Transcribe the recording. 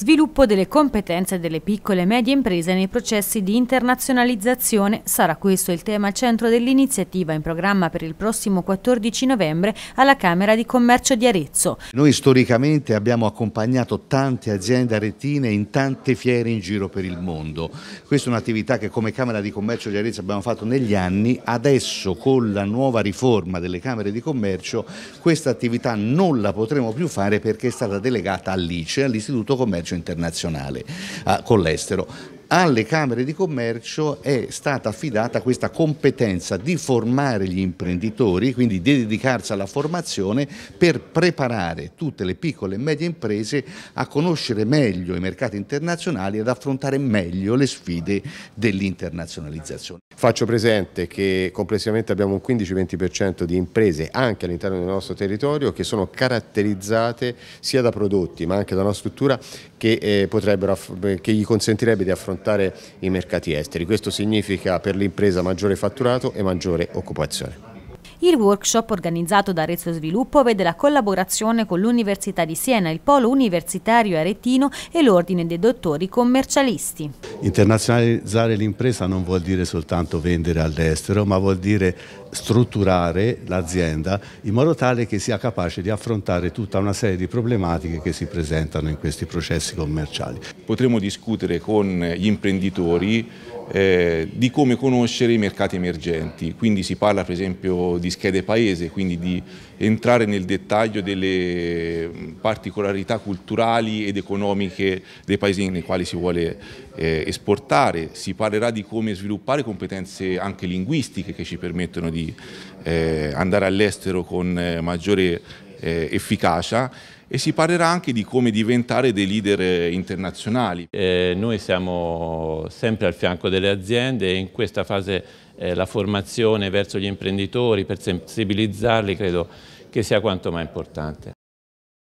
Sviluppo delle competenze delle piccole e medie imprese nei processi di internazionalizzazione sarà questo il tema al centro dell'iniziativa in programma per il prossimo 14 novembre alla Camera di Commercio di Arezzo. Noi storicamente abbiamo accompagnato tante aziende aretine in tante fiere in giro per il mondo. Questa è un'attività che come Camera di Commercio di Arezzo abbiamo fatto negli anni, adesso con la nuova riforma delle Camere di Commercio questa attività non la potremo più fare perché è stata delegata all'ICE, all'Istituto Commercio commercio internazionale ah, con l'estero alle Camere di Commercio è stata affidata questa competenza di formare gli imprenditori, quindi di dedicarsi alla formazione per preparare tutte le piccole e medie imprese a conoscere meglio i mercati internazionali e ad affrontare meglio le sfide dell'internazionalizzazione. Faccio presente che complessivamente abbiamo un 15-20% di imprese anche all'interno del nostro territorio che sono caratterizzate sia da prodotti ma anche da una struttura che, eh, potrebbero, che gli consentirebbe di affrontare sfruttare i mercati esteri. Questo significa per l'impresa maggiore fatturato e maggiore occupazione. Il workshop organizzato da Arezzo Sviluppo vede la collaborazione con l'Università di Siena, il Polo Universitario Aretino e l'Ordine dei Dottori Commercialisti. Internazionalizzare l'impresa non vuol dire soltanto vendere all'estero, ma vuol dire strutturare l'azienda in modo tale che sia capace di affrontare tutta una serie di problematiche che si presentano in questi processi commerciali. Potremo discutere con gli imprenditori eh, di come conoscere i mercati emergenti, quindi si parla per esempio di schede paese, quindi di entrare nel dettaglio delle particolarità culturali ed economiche dei paesi nei quali si vuole eh, esportare, si parlerà di come sviluppare competenze anche linguistiche che ci permettono di eh, andare all'estero con eh, maggiore eh, efficacia e si parlerà anche di come diventare dei leader eh, internazionali. Eh, noi siamo sempre al fianco delle aziende e in questa fase eh, la formazione verso gli imprenditori per sensibilizzarli credo che sia quanto mai importante.